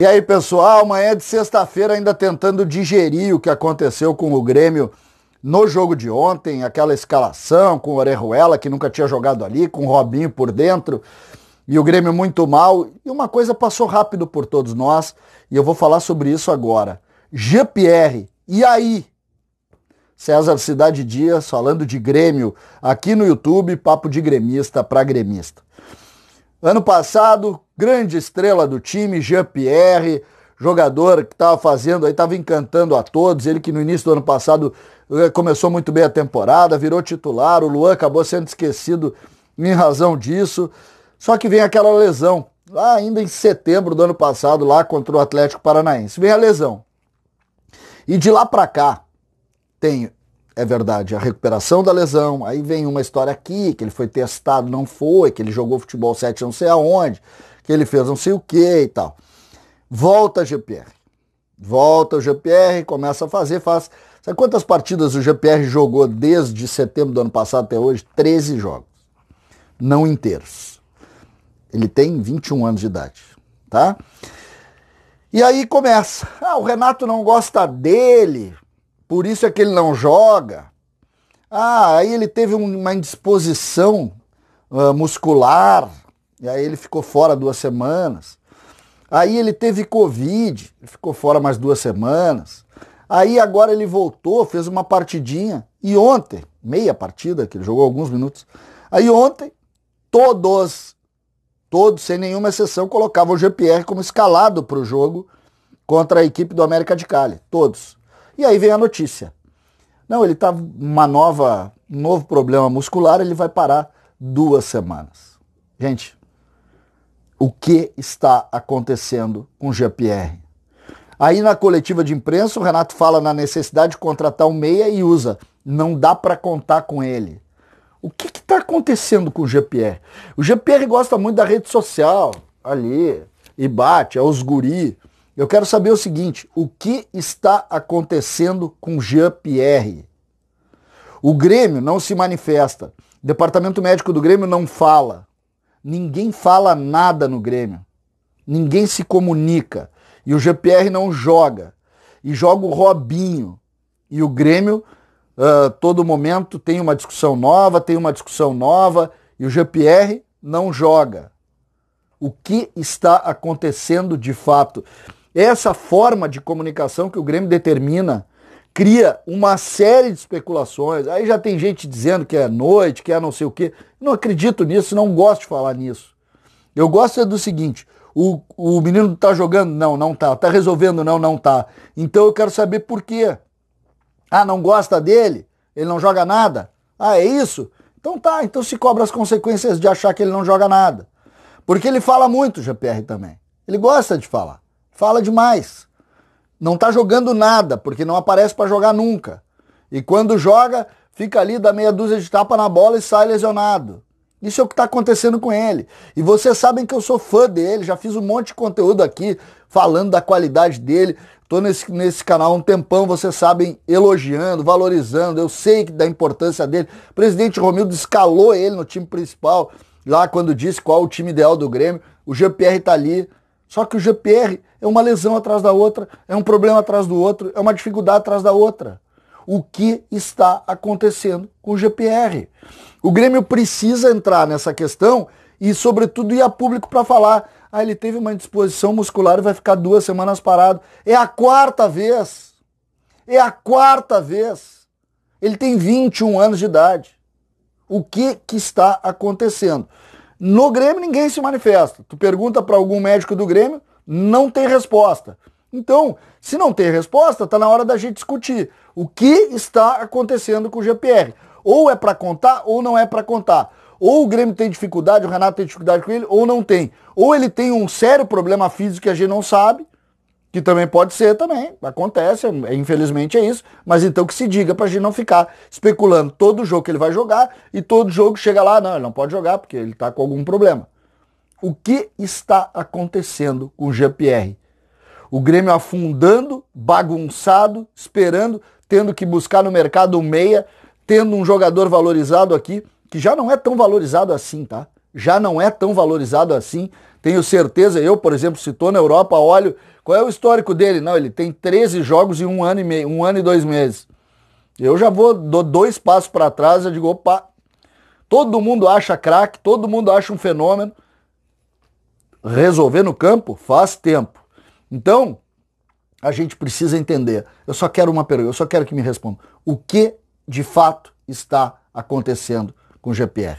E aí, pessoal, amanhã de sexta-feira ainda tentando digerir o que aconteceu com o Grêmio no jogo de ontem, aquela escalação com o Orejuela, que nunca tinha jogado ali, com o Robinho por dentro, e o Grêmio muito mal. E uma coisa passou rápido por todos nós, e eu vou falar sobre isso agora. Jean-Pierre, e aí? César Cidade Dias falando de Grêmio aqui no YouTube, papo de gremista para gremista. Ano passado, grande estrela do time, Jean-Pierre, jogador que estava fazendo, aí estava encantando a todos. Ele que no início do ano passado eh, começou muito bem a temporada, virou titular. O Luan acabou sendo esquecido em razão disso. Só que vem aquela lesão, lá ainda em setembro do ano passado, lá contra o Atlético Paranaense. Vem a lesão. E de lá para cá, tem, é verdade, a recuperação da lesão. Aí vem uma história aqui, que ele foi testado, não foi, que ele jogou futebol 7 não sei aonde que ele fez não sei o que e tal. Volta a GPR. Volta o GPR, começa a fazer, faz. Sabe quantas partidas o GPR jogou desde setembro do ano passado até hoje? 13 jogos. Não inteiros. Ele tem 21 anos de idade, tá? E aí começa. Ah, o Renato não gosta dele, por isso é que ele não joga. Ah, aí ele teve uma indisposição uh, muscular e aí ele ficou fora duas semanas. Aí ele teve Covid, ficou fora mais duas semanas. Aí agora ele voltou, fez uma partidinha. E ontem, meia partida, que ele jogou alguns minutos. Aí ontem, todos, todos, sem nenhuma exceção, colocavam o GPR como escalado para o jogo contra a equipe do América de Cali. Todos. E aí vem a notícia. Não, ele está uma nova, um novo problema muscular, ele vai parar duas semanas. Gente, o que está acontecendo com Jean-Pierre. Aí na coletiva de imprensa, o Renato fala na necessidade de contratar um meia e usa. Não dá para contar com ele. O que está acontecendo com o Jean-Pierre? O Jean-Pierre gosta muito da rede social, ali, e bate, é os guri. Eu quero saber o seguinte, o que está acontecendo com Jean-Pierre? O Grêmio não se manifesta. O departamento médico do Grêmio não fala. Ninguém fala nada no Grêmio. Ninguém se comunica. E o GPR não joga. E joga o Robinho. E o Grêmio, uh, todo momento, tem uma discussão nova, tem uma discussão nova. E o GPR não joga. O que está acontecendo de fato? Essa forma de comunicação que o Grêmio determina cria uma série de especulações. Aí já tem gente dizendo que é noite, que é não sei o quê. Não acredito nisso, não gosto de falar nisso. Eu gosto é do seguinte: o, o menino tá jogando? Não, não tá. Tá resolvendo? Não, não tá. Então eu quero saber por quê. Ah, não gosta dele? Ele não joga nada? Ah, é isso? Então tá, então se cobra as consequências de achar que ele não joga nada. Porque ele fala muito, GPR também. Ele gosta de falar. Fala demais não está jogando nada, porque não aparece para jogar nunca. E quando joga, fica ali, dá meia dúzia de tapa na bola e sai lesionado. Isso é o que está acontecendo com ele. E vocês sabem que eu sou fã dele, já fiz um monte de conteúdo aqui falando da qualidade dele. Estou nesse, nesse canal há um tempão, vocês sabem, elogiando, valorizando. Eu sei da importância dele. O presidente Romildo escalou ele no time principal, lá quando disse qual o time ideal do Grêmio. O GPR está ali só que o GPR é uma lesão atrás da outra, é um problema atrás do outro, é uma dificuldade atrás da outra. O que está acontecendo com o GPR? O Grêmio precisa entrar nessa questão e, sobretudo, ir a público para falar. Ah, ele teve uma indisposição muscular e vai ficar duas semanas parado. É a quarta vez. É a quarta vez. Ele tem 21 anos de idade. O que, que está acontecendo? No Grêmio ninguém se manifesta. Tu pergunta para algum médico do Grêmio, não tem resposta. Então, se não tem resposta, está na hora da gente discutir o que está acontecendo com o GPR. Ou é para contar ou não é para contar. Ou o Grêmio tem dificuldade, o Renato tem dificuldade com ele, ou não tem. Ou ele tem um sério problema físico que a gente não sabe, que também pode ser também, acontece, é, infelizmente é isso, mas então que se diga para a gente não ficar especulando todo jogo que ele vai jogar e todo jogo chega lá, não, ele não pode jogar porque ele está com algum problema. O que está acontecendo com o Jean-Pierre? O Grêmio afundando, bagunçado, esperando, tendo que buscar no mercado um meia, tendo um jogador valorizado aqui, que já não é tão valorizado assim, tá? já não é tão valorizado assim. Tenho certeza, eu, por exemplo, se estou na Europa, olho. Qual é o histórico dele? Não, ele tem 13 jogos em um ano e meio, um ano e dois meses. Eu já vou, dou dois passos para trás, eu digo, opa, todo mundo acha craque, todo mundo acha um fenômeno. Resolver no campo faz tempo. Então, a gente precisa entender. Eu só quero uma pergunta, eu só quero que me respondam. O que de fato está acontecendo com o GPR?